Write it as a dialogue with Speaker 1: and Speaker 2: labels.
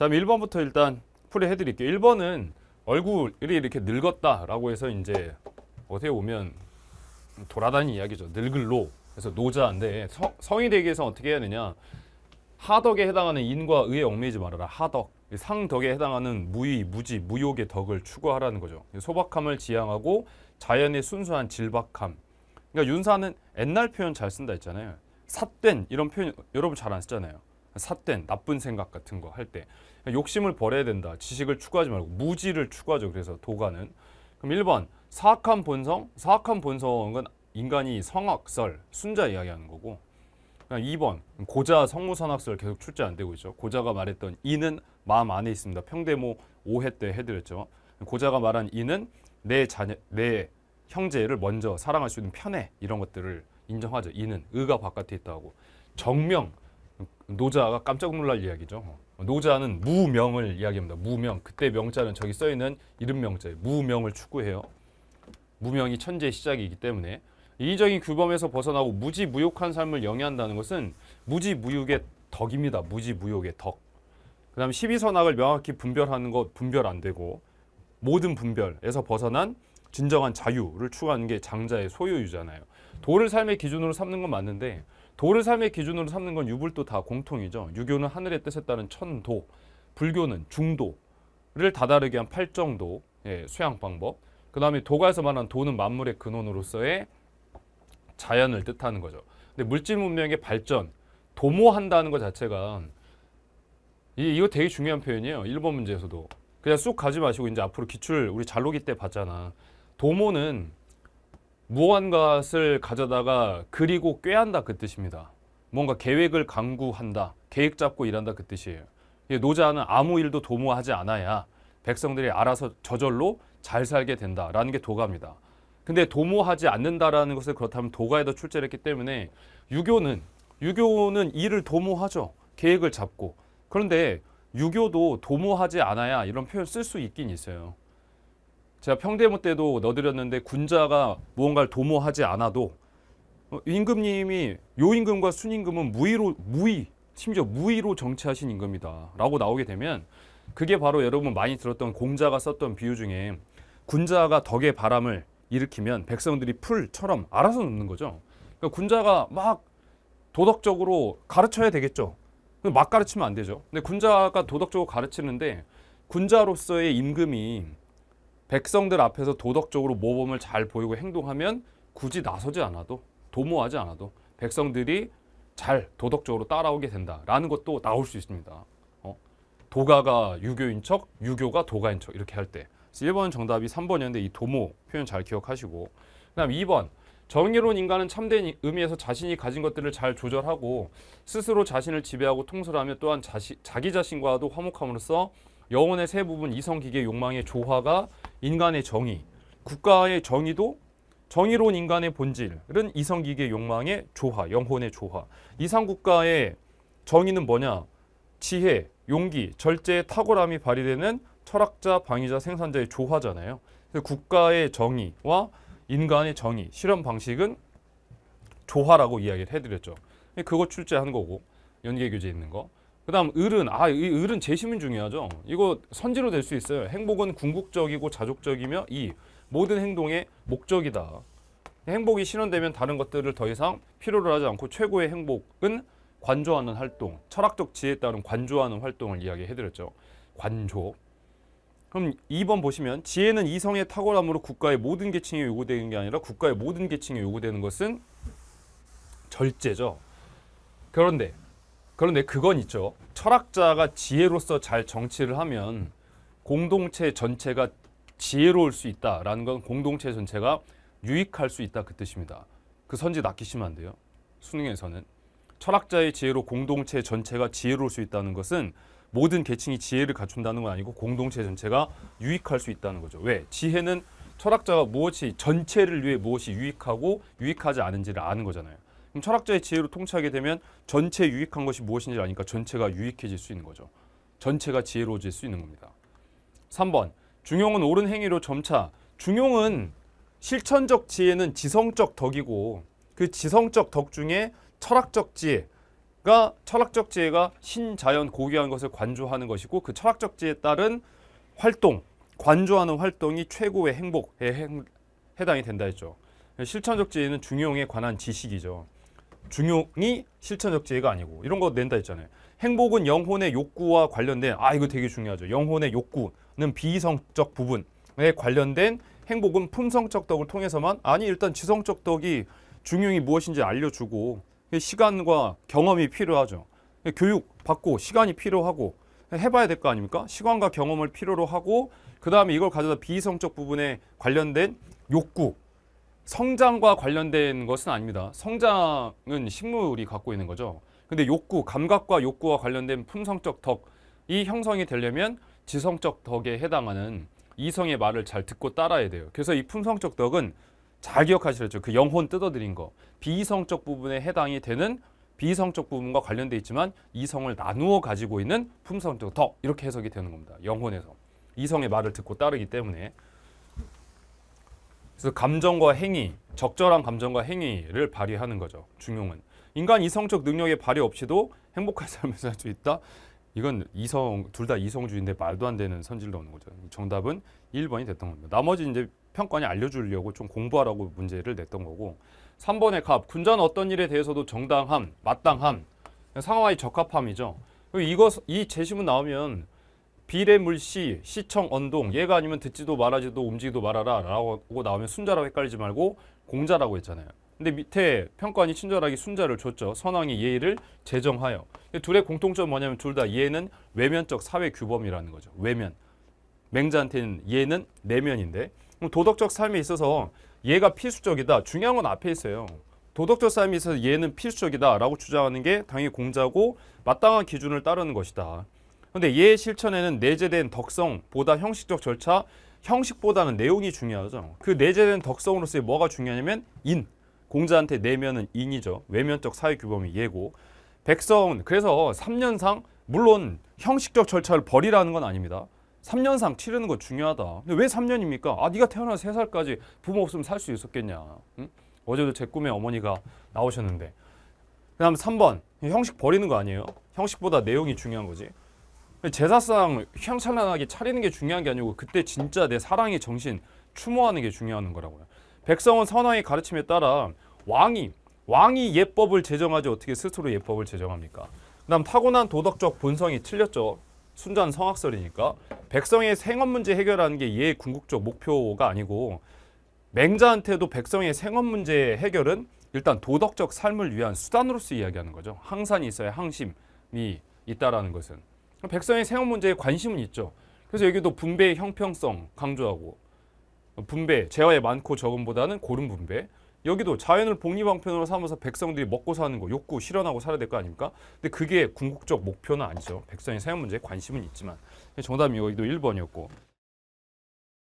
Speaker 1: 자, 1번부터 일단 풀이해 드릴게요. 1번은 얼굴이 이렇게 늙었다라고 해서 이제 어떻게 보면 돌아다니는 이야기죠. 늙을로. 그래서 노자인데 서, 성이 되기 위해서 어떻게 해야 되냐. 하덕에 해당하는 인과 의에 얽매이지 말아라. 하덕. 상덕에 해당하는 무의, 무지, 무욕의 덕을 추구하라는 거죠. 소박함을 지향하고 자연의 순수한 질박함. 그러니까 윤사는 옛날 표현 잘 쓴다 했잖아요. 삿된 이런 표현 여러분 잘 안 쓰잖아요. 삿된 나쁜 생각 같은 거 할 때. 욕심을 버려야 된다. 지식을 추구하지 말고 무지를 추구하죠. 그래서 도가는. 그럼 1번 사악한 본성. 사악한 본성은 인간이 성악설, 순자 이야기하는 거고 2번 고자 성무선악설 계속 출제 안 되고 있죠. 고자가 말했던 이는 마음 안에 있습니다. 평대모 5회 때 해드렸죠. 고자가 말한 이는 내 자녀, 내 형제를 먼저 사랑할 수 있는 편에 이런 것들을 인정하죠. 이는 의가 바깥에 있다고 정명 노자가 깜짝 놀랄 이야기죠. 노자는 무명을 이야기합니다. 무명. 그때 명자는 저기 써 있는 이름 명자에 무명을 추구해요. 무명이 천재의 시작이기 때문에 이기적인 규범에서 벗어나고 무지무욕한 삶을 영위한다는 것은 무지무욕의 덕입니다. 무지무욕의 덕. 그다음 12선악을 명확히 분별하는 것 분별 안 되고 모든 분별에서 벗어난 진정한 자유를 추구하는 게 장자의 소유유잖아요. 도를 삶의 기준으로 삼는 건 맞는데 도를 삶의 기준으로 삼는 건 유불도 다 공통이죠. 유교는 하늘의 뜻에 따른 천도, 불교는 중도를 다다르게 한 팔정도, 예, 수양 방법. 그 다음에 도가에서 말한 도는 만물의 근원으로서의 자연을 뜻하는 거죠. 근데 물질 문명의 발전, 도모한다는 것 자체가 이, 이거 되게 중요한 표현이에요. 일본 문제에서도. 그냥 쑥 가지 마시고 이제 앞으로 기출 우리 잘로기 때 봤잖아. 도모는 무언가를 가져다가 그리고 꾀한다 그 뜻입니다. 뭔가 계획을 강구한다. 계획 잡고 일한다 그 뜻이에요. 노자는 아무 일도 도모하지 않아야 백성들이 알아서 저절로 잘 살게 된다라는 게 도가입니다. 근데 도모하지 않는다라는 것을 그렇다면 도가에 더 출제를 했기 때문에 유교는 유교는 일을 도모하죠. 계획을 잡고. 그런데 유교도 도모하지 않아야 이런 표현 쓸 수 있긴 있어요. 제가 평대모 때도 넣어드렸는데 군자가 무언가를 도모하지 않아도 어, 임금님이 요임금과 순임금은 무의로 무의 심지어 무의로 정치하신 임금이다 라고 나오게 되면 그게 바로 여러분 많이 들었던 공자가 썼던 비유 중에 군자가 덕의 바람을 일으키면 백성들이 풀처럼 알아서 눕는 거죠 그러니까 군자가 막 도덕적으로 가르쳐야 되겠죠 막 가르치면 안 되죠 근데 군자가 도덕적으로 가르치는데 군자로서의 임금이 백성들 앞에서 도덕적으로 모범을 잘 보이고 행동하면 굳이 나서지 않아도 도모하지 않아도 백성들이 잘 도덕적으로 따라오게 된다라는 것도 나올 수 있습니다. 어? 도가가 유교인 척, 유교가 도가인 척 이렇게 할 때. 1번 정답이 3번이었는데 이 도모 표현 잘 기억하시고 그다음 2번 정의로운 인간은 참된 의미에서 자신이 가진 것들을 잘 조절하고 스스로 자신을 지배하고 통솔하며 또한 자시, 자기 자신과도 화목함으로써 영혼의 세 부분 이성기계 욕망의 조화가 인간의 정의, 국가의 정의도 정의로운 인간의 본질은 이성기계 욕망의 조화, 영혼의 조화. 이상국가의 정의는 뭐냐? 지혜, 용기, 절제의 탁월함이 발휘되는 철학자, 방위자, 생산자의 조화잖아요. 국가의 정의와 인간의 정의, 실현 방식은 조화라고 이야기를 해드렸죠. 그거 출제한 거고 연계 교재에 있는 거. 그 다음 을은 아이 을은 재시은 중요하죠 이거 선지로 될 수 있어요 행복은 궁극적이고 자족적이며 이 모든 행동의 목적이다 행복이 실현되면 다른 것들을 더 이상 필요로 하지 않고 최고의 행복은 관조하는 활동 철학적 지혜에 따른 관조하는 활동을 이야기해드렸죠 관조 그럼 2번 보시면 지혜는 이성의 탁월함으로 국가의 모든 계층에 요구되는 게 아니라 국가의 모든 계층에 요구되는 것은 절제죠 그런데 그런데 그건 있죠. 철학자가 지혜로서 잘 정치를 하면 공동체 전체가 지혜로울 수 있다라는 건 공동체 전체가 유익할 수 있다 그 뜻입니다. 그 선지 낚이시면 안 돼요. 수능에서는 철학자의 지혜로 공동체 전체가 지혜로울 수 있다는 것은 모든 계층이 지혜를 갖춘다는 건 아니고 공동체 전체가 유익할 수 있다는 거죠. 왜? 지혜는 철학자가 무엇이 전체를 위해 무엇이 유익하고 유익하지 않은지를 아는 거잖아요. 그럼 철학자의 지혜로 통치하게 되면 전체 유익한 것이 무엇인지를 아니까 전체가 유익해질 수 있는 거죠. 전체가 지혜로워질 수 있는 겁니다. 3번 중용은 옳은 행위로 점차 중용은 실천적 지혜는 지성적 덕이고 그 지성적 덕 중에 철학적 지혜가 철학적 지혜가 신자연 고귀한 것을 관조하는 것이고 그 철학적 지혜에 따른 활동 관조하는 활동이 최고의 행복에 해당이 된다 했죠. 실천적 지혜는 중용에 관한 지식이죠. 중용이 실천 적재가 아니고 이런 거 낸다 했잖아요. 행복은 영혼의 욕구와 관련된 아 이거 되게 중요하죠. 영혼의 욕구는 비이성적 부분에 관련된 행복은 품성적 덕을 통해서만 아니 일단 지성적 덕이 중용이 무엇인지 알려주고 시간과 경험이 필요하죠. 교육 받고 시간이 필요하고 해봐야 될 거 아닙니까? 시간과 경험을 필요로 하고 그 다음에 이걸 가져다 비이성적 부분에 관련된 욕구 성장과 관련된 것은 아닙니다. 성장은 식물이 갖고 있는 거죠. 근데 욕구, 감각과 욕구와 관련된 품성적 덕이 형성이 되려면 지성적 덕에 해당하는 이성의 말을 잘 듣고 따라야 돼요. 그래서 이 품성적 덕은 잘 기억하시겠죠. 그 영혼 뜯어드린 거. 비이성적 부분에 해당이 되는 비이성적 부분과 관련돼 있지만 이성을 나누어 가지고 있는 품성적 덕 이렇게 해석이 되는 겁니다. 영혼에서 이성의 말을 듣고 따르기 때문에 그래서 감정과 행위, 적절한 감정과 행위를 발휘하는 거죠. 중용은. 인간 이성적 능력의 발휘 없이도 행복한 삶을 살 수 있다? 이건 이성 둘 다 이성주의인데 말도 안 되는 선질 로오는 거죠. 정답은 1번이 됐던 겁니다. 나머지 이제 평가원이 알려주려고 좀 공부하라고 문제를 냈던 거고 3번의 갑, 군자는 어떤 일에 대해서도 정당함, 마땅함, 상황의 적합함이죠. 이거 이 제시문 나오면 비례물시 시청 언동 얘가 아니면 듣지도 말하지도 움직이도 말아라 라고 나오면 순자라고 헷갈리지 말고 공자라고 했잖아요. 근데 밑에 평가원이 친절하게 순자를 줬죠. 선왕이 예의를 제정하여. 둘의 공통점 뭐냐면 둘다 예는 외면적 사회 규범이라는 거죠. 외면. 맹자한테는 예는 내면인데 도덕적 삶에 있어서 예가 필수적이다. 중요한 건 앞에 있어요. 도덕적 삶에 있어서 예는 필수적이다라고 주장하는 게 당연히 공자고 마땅한 기준을 따르는 것이다. 근데예해 실천에는 내재된 덕성보다 형식적 절차, 형식보다는 내용이 중요하죠. 그 내재된 덕성으로서의 뭐가 중요하냐면 인, 공자한테 내면은 인이죠. 외면적 사회규범이 예고. 백성은 그래서 3년상 물론 형식적 절차를 버리라는 건 아닙니다. 3년상 치르는 거 중요하다. 근데 왜 3년입니까? 아 네가 태어나서 3살까지 부모 없으면 살 수 있었겠냐. 응? 어제도 제 꿈에 어머니가 나오셨는데. 그 다음에 3번. 형식 버리는 거 아니에요? 형식보다 내용이 중요한 거지. 제사상 향황찬란하게 차리는 게 중요한 게 아니고 그때 진짜 내 사랑의 정신 추모하는 게 중요한 거라고요. 백성은 선왕의 가르침에 따라 왕이 왕이 예법을 제정하지 어떻게 스스로 예법을 제정합니까? 그다음 타고난 도덕적 본성이 틀렸죠. 순전 성악설이니까 백성의 생업 문제 해결하는 게 얘의 궁극적 목표가 아니고 맹자한테도 백성의 생업 문제 해결은 일단 도덕적 삶을 위한 수단으로서 이야기하는 거죠. 항산이 있어야 항심이 있다라는 것은 백성의 생활 문제에 관심은 있죠. 그래서 여기도 분배의 형평성 강조하고 분배, 재화에 많고 적음보다는 고른 분배. 여기도 자연을 복리방편으로 삼아서 백성들이 먹고 사는 거, 욕구 실현하고 살아야 될 거 아닙니까? 근데 그게 궁극적 목표는 아니죠. 백성의 생활 문제에 관심은 있지만 정답이 여기도 1번이었고